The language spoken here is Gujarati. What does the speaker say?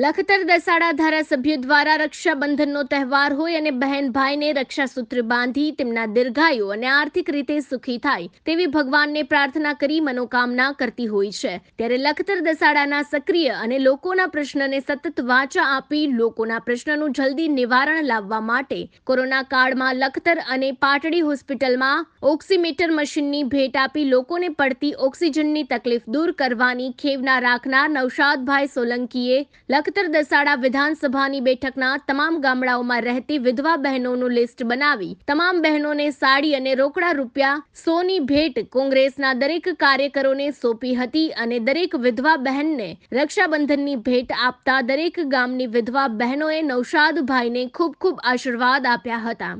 લખતર દસાડા ધારાસભ્ય દ્વારા રક્ષાબંધનનો તહેવાર હોય અને બહેન ભાઈને રક્ષાસૂત્ર બાંધી તેમના દીર્ઘાયુ અને આર્થિક રીતે સુખી થાય તેવી ભગવાનને પ્રાર્થના કરી મનોકામના કરતી હોય છે ત્યારે લખતર દસાડાના સક્રિય અને લોકોના પ્રશ્નને સતત વાચા આપી લોકોના પ્રશ્નનું જલ્દી નિવારણ લાવવા માટે કોરોના કાળમાં લખતર અને પાટડી હોસ્પિટલમાં ઓક્સિમીટર મશીનની ભેટ આપી લોકોને પડતી ઓક્સિજનની તકલીફ દૂર કરવાની ખેવના રાખનાર નવશાદભાઈ સોલંકીએ લખ નખતર દસાડા વિધાનસભાની બેઠકના તમામ ગામડાઓમાં રહેતી વિધવા બહેનોનું લિસ્ટ બનાવી તમામ બહેનોને સાડી અને રોકડા રૂપિયા સોની ભેટ કોંગ્રેસના દરેક કાર્યકરોને સોંપી હતી અને દરેક વિધવા બહેનને રક્ષાબંધનની ભેટ આપતા દરેક ગામની વિધવા બહેનોએ નૌશાદભાઈને ખૂબ ખૂબ આશીર્વાદ આપ્યા હતા